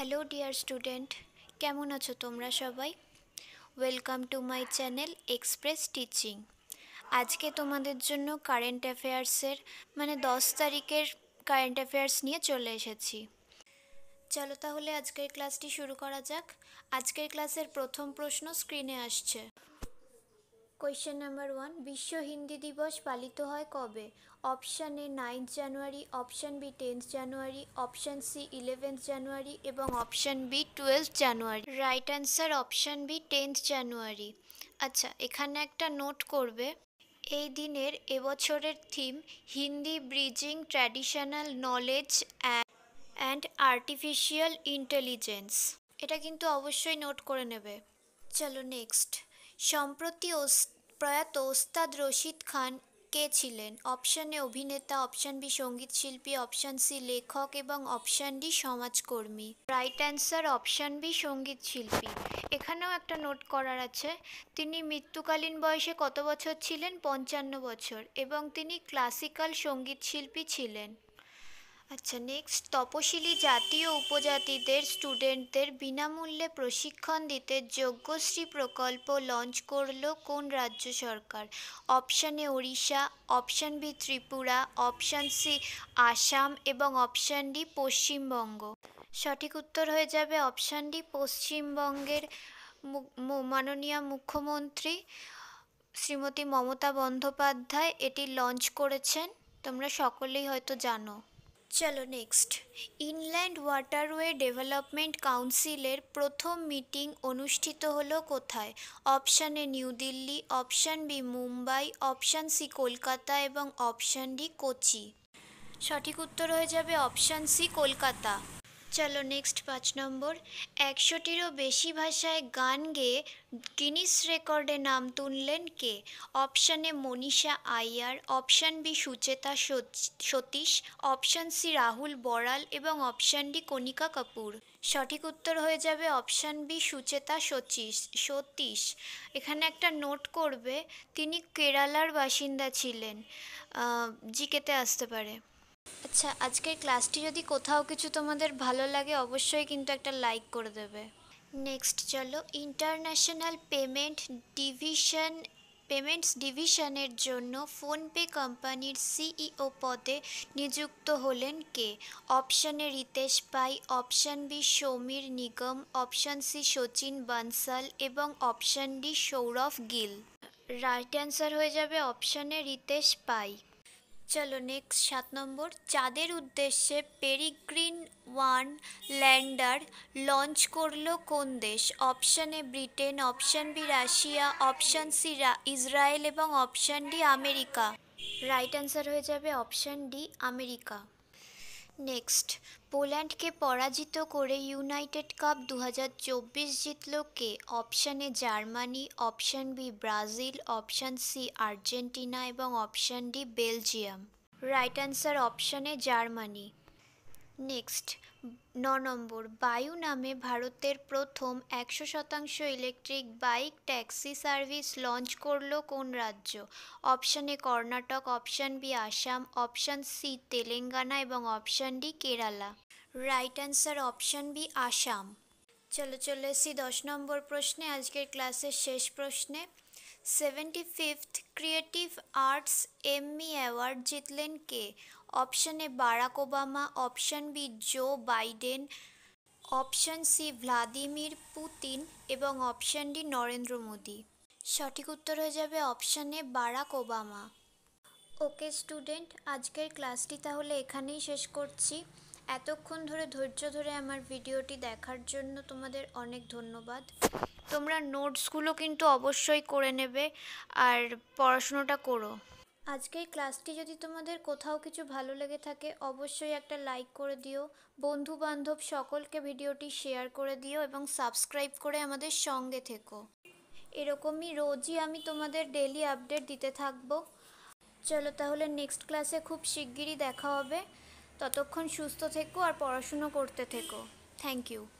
hello dear student কেমন আছো তোমরা সবাই welcome to my channel Express Teaching আজকে তোমাদের জন্য কারেন্ট অ্যাফেয়ার্সের মানে দশ তারিখের কারেন্ট অ্যাফেয়ার্স নিয়ে চলে এসেছি চলো তাহলে আজকের ক্লাসটি শুরু করা যাক আজকের ক্লাসের প্রথম প্রশ্ন স্ক্রিনে আসছে কোয়েশ্চেন নাম্বার ওয়ান বিশ্ব হিন্দি দিবস পালিত হয় কবে option A ninth January option B tenth January option C eleventh January এবং option B twelve January right answer option B tenth January আচ্ছা এখানে একটা নোট করবে এই দিনের এবছরের theme Hindi bridging traditional knowledge and artificial intelligence এটা কিন্তু অবশ্যই নোট করে নেবে চলো নেক্সট সম্প্রতি প্রয়াত ওস্তাদ রশিদ খান কে ছিলেন অপশান এ অভিনেতা অপশান বি সঙ্গীত শিল্পী অপশান সি লেখক এবং অপশান ডি সমাজকর্মী রাইট অ্যান্সার অপশান বি সঙ্গীত শিল্পী এখানেও একটা নোট করার আছে তিনি মৃত্যুকালীন বয়সে কত বছর ছিলেন পঞ্চান্ন বছর এবং তিনি ক্লাসিক্যাল সঙ্গীত শিল্পী ছিলেন আচ্ছা নেক্সট তপশিলি জাতীয় উপজাতিদের স্টুডেন্টদের বিনামূল্যে প্রশিক্ষণ দিতে যোগ্যশ্রী প্রকল্প লঞ্চ করল কোন রাজ্য সরকার option A Odisha option B Tripura option C Assam এবং অপশান ডি পশ্চিমবঙ্গ সঠিক উত্তর হয়ে যাবে অপশান ডি পশ্চিমবঙ্গের মাননীয় মুখ্যমন্ত্রী শ্রীমতী মমতা বন্দ্যোপাধ্যায় এটি লঞ্চ করেছেন তোমরা সকলেই হয়তো জানো চলো নেক্সট ইনল্যান্ড ওয়াটারওয়ে ডেভেলপমেন্ট কাউন্সিলের প্রথম মিটিং অনুষ্ঠিত হলো কোথায় option A New Delhi option B Mumbai option C Kolkata এবং অপশান ডি কোচি সঠিক উত্তর হয়ে যাবে অপশান সি কলকাতা চলো নেক্সট পাঁচ নম্বর একশোটিরও বেশি ভাষায় গান গেয়ে গিনিস রেকর্ডে নাম তুললেন কে option A Manisha Iyer option B Sucheta Satish option C Rahul Boral এবং অপশান ডি কণিকা কাপুর সঠিক উত্তর হয়ে যাবে অপশান বি সুচেতা সচিশ সতীশ এখানে একটা নোট করবে তিনি কেরালার বাসিন্দা ছিলেন জিকেতে আসতে পারে আচ্ছা আজকের ক্লাসটি যদি কোথাও কিছু তোমাদের ভালো লাগে অবশ্যই কিন্তু একটা লাইক করে দেবে নেক্সট চলো ইন্টারন্যাশনাল পেমেন্ট ডিভিশন পেমেন্টস ডিভিশনের জন্য ফোনপে কোম্পানির সিইও পদে নিযুক্ত হলেন কে option A Ritesh Pai option B Sameer Nigam option C Sachin Bansal এবং option D Saurav Gill right answer হয়ে যাবে অপশানে রিতেশ পাই চলো নেক্সট সাত নম্বর চাঁদের উদ্দেশ্যে পেরিগ্রিন ওয়ান ল্যান্ডার লঞ্চ করলো কোন দেশ option A Britain option B Russia option C Israel এবং option D America right answer হয়ে যাবে অপশান ডি আমেরিকা নেক্সট পোল্যান্ডকে পরাজিত করে ইউনাইটেড কাপ দু জিতল কে option A Germany option B Brazil option C Argentina এবং option D Belgium right answer option A Germany next ন নম্বর বায়ু নামে ভারতের প্রথম একশো শতাংশ electric bike taxi service launch করল কোন রাজ্য option A Karnataka option B Assam option C Telangana এবং option D Kerala right answer option B Assam চলো চলে এসছি দশ নম্বর প্রশ্নে আজকের ক্লাসের শেষ প্রশ্নে seventy fifth creative arts Emmy award জিতলেন কে option A Barack Obama option B Joe Biden option C Vladimir Putin এবং অপশন ডি নরেন্দ্র মোদি সঠিক উত্তর হয়ে যাবে option A Barack Obama okay student আজকের ক্লাসটি তাহলে এখানেই শেষ করছি এতক্ষণ ধরে ধৈর্য ধরে আমার ভিডিওটি দেখার জন্য তোমাদের অনেক ধন্যবাদ তোমরা নোটসগুলো কিন্তু অবশ্যই করে নেবে আর পড়াশুনোটা করো আজকের ক্লাসটি যদি তোমাদের কোথাও কিছু ভালো লেগে থাকে অবশ্যই একটা লাইক করে দিও বন্ধু বান্ধব সকলকে ভিডিওটি শেয়ার করে দিও এবং সাবস্ক্রাইব করে আমাদের সঙ্গে থেকো এরকমই রোজই আমি তোমাদের ডেলি আপডেট দিতে থাকবো চলো তাহলে নেক্সট ক্লাসে খুব শিগগিরই দেখা হবে ততক্ষণ সুস্থ থেকো আর পড়াশুনো করতে থেকো থ্যাংক ইউ